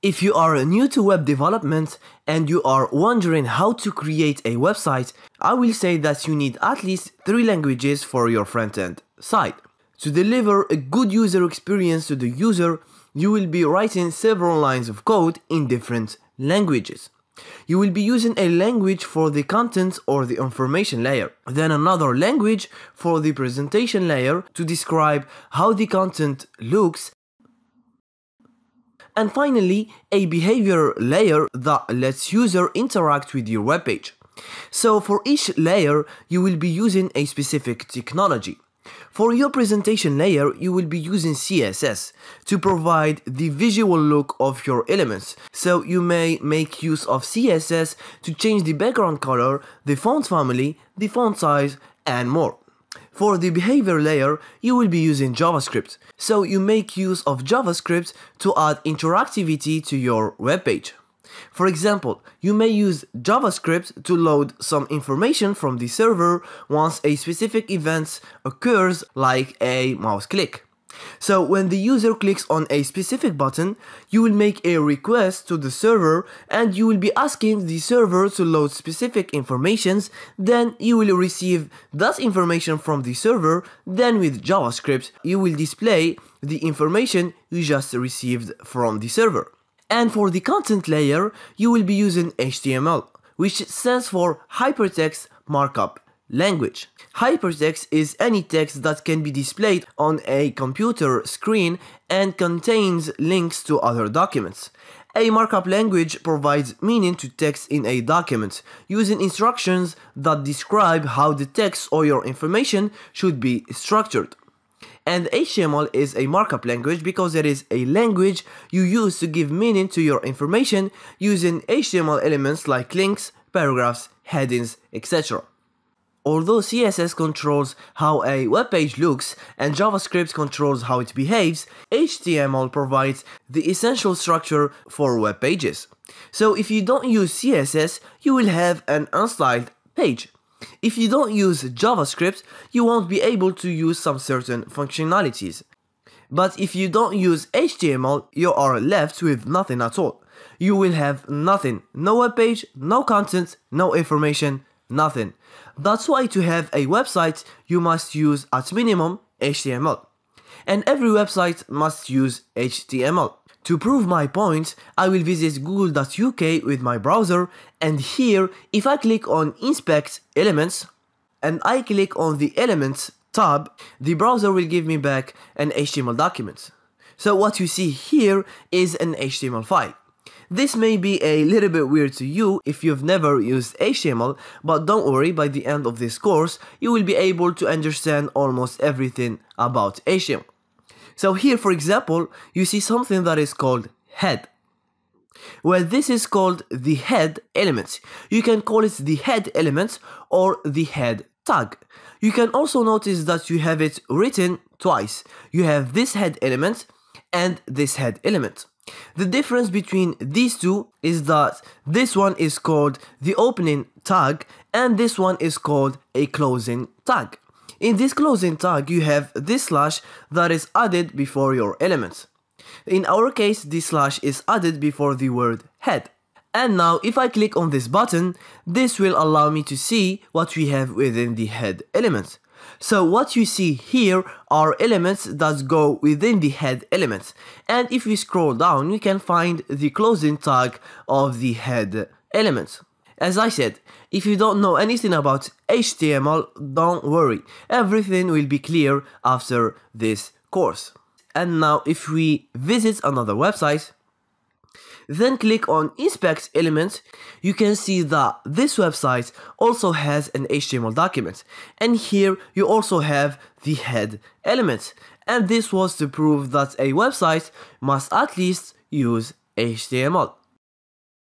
If you are new to web development and you are wondering how to create a website, I will say that you need at least three languages for your front-end site. To deliver a good user experience to the user, you will be writing several lines of code in different languages. You will be using a language for the content or the information layer, then another language for the presentation layer to describe how the content looks and finally a behavior layer that lets user interact with your webpage. So for each layer, you will be using a specific technology. For your presentation layer, you will be using CSS to provide the visual look of your elements. So you may make use of CSS to change the background color, the font family, the font size, and more. For the behavior layer, you will be using JavaScript, so you make use of JavaScript to add interactivity to your web page. For example, you may use JavaScript to load some information from the server once a specific event occurs like a mouse click. So when the user clicks on a specific button, you will make a request to the server and you will be asking the server to load specific informations, then you will receive that information from the server, then with JavaScript you will display the information you just received from the server. And for the content layer, you will be using HTML, which stands for Hypertext Markup language. Hypertext is any text that can be displayed on a computer screen and contains links to other documents. A markup language provides meaning to text in a document, using instructions that describe how the text or your information should be structured. And HTML is a markup language because it is a language you use to give meaning to your information using HTML elements like links, paragraphs, headings, etc. Although CSS controls how a web page looks and JavaScript controls how it behaves, HTML provides the essential structure for web pages. So if you don't use CSS, you will have an unstyled page. If you don't use JavaScript, you won't be able to use some certain functionalities. But if you don't use HTML, you are left with nothing at all. You will have nothing, no web page, no content, no information, nothing. That's why to have a website, you must use at minimum HTML. And every website must use HTML. To prove my point, I will visit google.uk with my browser and here if I click on inspect elements and I click on the elements tab, the browser will give me back an HTML document. So what you see here is an HTML file. This may be a little bit weird to you if you've never used HTML, but don't worry, by the end of this course, you will be able to understand almost everything about HTML. So here, for example, you see something that is called head. Well, this is called the head element. You can call it the head element or the head tag. You can also notice that you have it written twice. You have this head element and this head element. The difference between these two is that this one is called the opening tag and this one is called a closing tag. In this closing tag you have this slash that is added before your element. In our case this slash is added before the word head. And now if I click on this button, this will allow me to see what we have within the head element. So what you see here are elements that go within the head element. And if we scroll down, you can find the closing tag of the head element. As I said, if you don't know anything about HTML, don't worry. Everything will be clear after this course. And now if we visit another website, then click on inspect element, you can see that this website also has an HTML document. And here you also have the head element. And this was to prove that a website must at least use HTML.